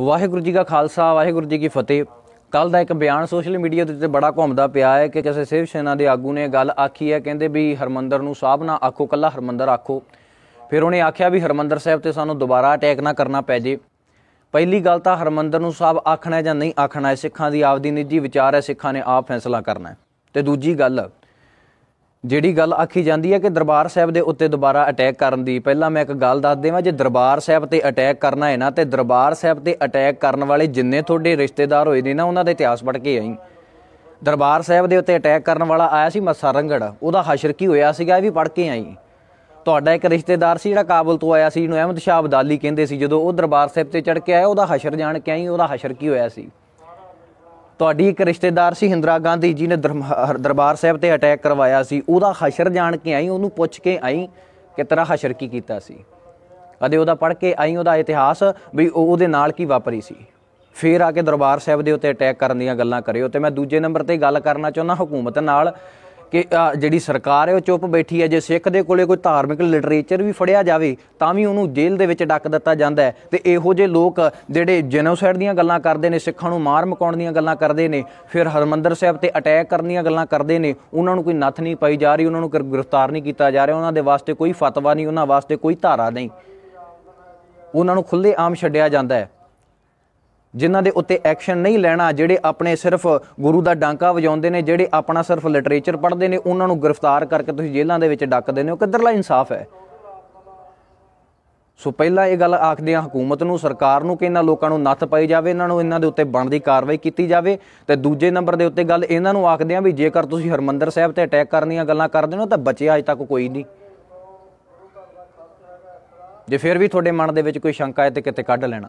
ਵਾਹਿਗੁਰੂ ਜੀ ਕਾ ਖਾਲਸਾ ਵਾਹਿਗੁਰੂ ਜੀ ਕੀ ਫਤਿਹ ਕੱਲ ਦਾ ਇੱਕ ਬਿਆਨ ਸੋਸ਼ਲ ਮੀਡੀਆ ਤੇ ਬੜਾ ਘੁੰਮਦਾ ਪਿਆ ਹੈ ਕਿ ਕਿਸੇ ਸਿਵ ਸੈਨਾ ਦੇ ਆਗੂ ਨੇ ਗੱਲ ਆਖੀ ਹੈ ਕਹਿੰਦੇ ਵੀ ਹਰਮੰਦਰ ਨੂੰ ਸਾਹਿਬ ਨਾ ਆਖੋ ਕੱਲਾ ਹਰਮੰਦਰ ਆਖੋ ਫਿਰ ਉਹਨੇ ਆਖਿਆ ਵੀ ਹਰਮੰਦਰ ਸਾਹਿਬ ਤੇ ਸਾਨੂੰ ਦੁਬਾਰਾ ਅਟੈਕ ਨਾ ਕਰਨਾ ਪੈ ਜੇ ਪਹਿਲੀ ਗੱਲ ਤਾਂ ਹਰਮੰਦਰ ਨੂੰ ਸਾਹਿਬ ਆਖਣਾ ਜਾਂ ਨਹੀਂ ਆਖਣਾ ਹੈ ਸਿੱਖਾਂ ਦੀ ਆਪਦੀ ਨਿੱਜੀ ਵਿਚਾਰ ਹੈ ਸਿੱਖਾਂ ਨੇ ਆਪ ਫੈਸਲਾ ਕਰਨਾ ਹੈ ਤੇ ਦੂਜੀ ਗੱਲ ਜਿਹੜੀ ਗੱਲ ਆਖੀ ਜਾਂਦੀ ਹੈ ਕਿ ਦਰਬਾਰ ਸਾਹਿਬ ਦੇ ਉੱਤੇ ਦੁਬਾਰਾ ਅਟੈਕ ਕਰਨ ਦੀ ਪਹਿਲਾਂ ਮੈਂ ਇੱਕ ਗੱਲ ਦੱਸ ਦੇਵਾਂ ਜੇ ਦਰਬਾਰ ਸਾਹਿਬ ਤੇ ਅਟੈਕ ਕਰਨਾ ਹੈ ਨਾ ਤੇ ਦਰਬਾਰ ਸਾਹਿਬ ਤੇ ਅਟੈਕ ਕਰਨ ਵਾਲੇ ਜਿੰਨੇ ਤੁਹਾਡੇ ਰਿਸ਼ਤੇਦਾਰ ਹੋਏ ਨੇ ਨਾ ਉਹਨਾਂ ਦੇ ਇਤਿਹਾਸ ਪੜ ਕੇ ਆਈ ਦਰਬਾਰ ਸਾਹਿਬ ਦੇ ਉੱਤੇ ਅਟੈਕ ਕਰਨ ਵਾਲਾ ਆਇਆ ਸੀ ਮੱਸਾ ਰੰਗੜ ਉਹਦਾ ਹਸ਼ਰ ਕੀ ਹੋਇਆ ਸੀਗਾ ਇਹ ਵੀ ਪੜ ਕੇ ਆਈ ਤੁਹਾਡਾ ਇੱਕ ਰਿਸ਼ਤੇਦਾਰ ਸੀ ਜਿਹੜਾ ਕਾਬਲ ਤੋਂ ਆਇਆ ਸੀ ਜਿਹਨੂੰ ਅਹਿਮਦ ਸ਼ਾਹ ਅਬਦਾਲੀ ਕਹਿੰਦੇ ਸੀ ਜਦੋਂ ਉਹ ਦਰਬਾਰ ਸਾਹਿਬ ਤੇ ਚੜ ਕੇ ਆਇਆ ਉਹਦਾ ਹਸ਼ਰ ਜਾਣ ਕੇ ਆਈ ਉਹਦਾ ਹਸ਼ਰ ਕੀ ਹੋਇਆ ਸੀ ਤੁਹਾਡੀ ਇੱਕ ਰਿਸ਼ਤੇਦਾਰ ਸੀ ਹਿੰਦਰਾ ਗਾਂਧੀ ਜੀ ਨੇ ਦਰਬਾਰ ਸਾਹਿਬ ਤੇ ਅਟੈਕ ਕਰਵਾਇਆ ਸੀ ਉਹਦਾ ਹਸ਼ਰ ਜਾਣ ਕੇ ਆਈ ਉਹਨੂੰ ਪੁੱਛ ਕੇ ਆਈ ਕਿ ਤੇਰਾ ਹਸ਼ਰ ਕੀ ਕੀਤਾ ਸੀ ਅਦੇ ਉਹਦਾ ਪੜ ਕੇ ਆਈ ਉਹਦਾ ਇਤਿਹਾਸ ਵੀ ਉਹਦੇ ਨਾਲ ਕੀ ਵਾਪਰੀ ਸੀ ਫੇਰ ਆ ਕੇ ਦਰਬਾਰ ਸਾਹਿਬ ਦੇ ਉੱਤੇ ਅਟੈਕ ਕਰਨ ਦੀਆਂ ਗੱਲਾਂ ਕਰਿਓ ਤੇ ਮੈਂ ਦੂਜੇ ਨੰਬਰ ਤੇ ਗੱਲ ਕਰਨਾ ਚਾਹੁੰਦਾ ਹਕੂਮਤ ਨਾਲ ਕਿ ਜਿਹੜੀ ਸਰਕਾਰ ਹੈ ਉਹ ਚੁੱਪ ਬੈਠੀ ਹੈ ਜੇ ਸਿੱਖ ਦੇ ਕੋਲੇ ਕੋਈ ਧਾਰਮਿਕ ਲਿਟਰੇਚਰ ਵੀ ਫੜਿਆ ਜਾਵੇ ਤਾਂ ਵੀ ਉਹਨੂੰ ਜੇਲ੍ਹ ਦੇ ਵਿੱਚ ਡੱਕ ਦਿੱਤਾ ਜਾਂਦਾ ਤੇ ਇਹੋ ਜਿਹੇ ਲੋਕ ਜਿਹੜੇ ਜੈਨੋਸਾਈਡ ਦੀਆਂ ਗੱਲਾਂ ਕਰਦੇ ਨੇ ਸਿੱਖਾਂ ਨੂੰ ਮਾਰ ਮਕਾਉਣ ਦੀਆਂ ਗੱਲਾਂ ਕਰਦੇ ਨੇ ਫਿਰ ਹਰਮੰਦਰ ਸਾਹਿਬ ਤੇ ਅਟੈਕ ਕਰਨ ਦੀਆਂ ਗੱਲਾਂ ਕਰਦੇ ਨੇ ਉਹਨਾਂ ਨੂੰ ਕੋਈ ਨੱਥ ਨਹੀਂ ਪਾਈ ਜਾ ਰਹੀ ਉਹਨਾਂ ਨੂੰ ਗ੍ਰਿਫਤਾਰ ਨਹੀਂ ਕੀਤਾ ਜਾ ਰਿਹਾ ਉਹਨਾਂ ਦੇ ਵਾਸਤੇ ਕੋਈ ਫਤਵਾ ਨਹੀਂ ਉਹਨਾਂ ਵਾਸਤੇ ਕੋਈ ਧਾਰਾ ਨਹੀਂ ਉਹਨਾਂ ਨੂੰ ਖੁੱਲੇ ਆਮ ਛੱਡਿਆ ਜਾਂਦਾ ਹੈ ਜਿਨ੍ਹਾਂ ਦੇ ਉੱਤੇ ਐਕਸ਼ਨ ਨਹੀਂ ਲੈਣਾ ਜਿਹੜੇ ਆਪਣੇ ਸਿਰਫ ਗੁਰੂ ਦਾ ਡਾਂਕਾ ਵਜਾਉਂਦੇ ਨੇ ਜਿਹੜੇ ਆਪਣਾ ਸਿਰਫ ਲਿਟਰੇਚਰ ਪੜ੍ਹਦੇ ਨੇ ਉਹਨਾਂ ਨੂੰ ਗ੍ਰਿਫਤਾਰ ਕਰਕੇ ਤੁਸੀਂ ਜੇਲ੍ਹਾਂ ਦੇ ਵਿੱਚ ਡੱਕ ਨੇ ਉਹ ਕਿੱਧਰਲਾ ਇਨਸਾਫ ਹੈ ਸੋ ਪਹਿਲਾਂ ਇਹ ਗੱਲ ਆਖਦੇ ਆ ਹਕੂਮਤ ਨੂੰ ਸਰਕਾਰ ਨੂੰ ਕਿ ਇਹਨਾਂ ਲੋਕਾਂ ਨੂੰ ਨੱਥ ਪਾਈ ਜਾਵੇ ਇਹਨਾਂ ਨੂੰ ਇਹਨਾਂ ਦੇ ਉੱਤੇ ਬਣਦੀ ਕਾਰਵਾਈ ਕੀਤੀ ਜਾਵੇ ਤੇ ਦੂਜੇ ਨੰਬਰ ਦੇ ਉੱਤੇ ਗੱਲ ਇਹਨਾਂ ਨੂੰ ਆਖਦੇ ਆ ਵੀ ਜੇਕਰ ਤੁਸੀਂ ਹਰਮੰਦਰ ਸਾਹਿਬ ਤੇ ਅਟੈਕ ਕਰਨੀਆਂ ਗੱਲਾਂ ਕਰਦੇ ਹੋ ਤਾਂ ਬਚਿਆ ਅਜੇ ਤੱਕ ਕੋਈ ਨਹੀਂ ਜੇ ਫਿਰ ਵੀ ਤੁਹਾਡੇ ਮਨ ਦੇ ਵਿੱਚ ਕੋਈ ਸ਼ੰਕਾ ਹੈ ਤੇ ਕਿਤੇ ਕੱਢ ਲੈਣਾ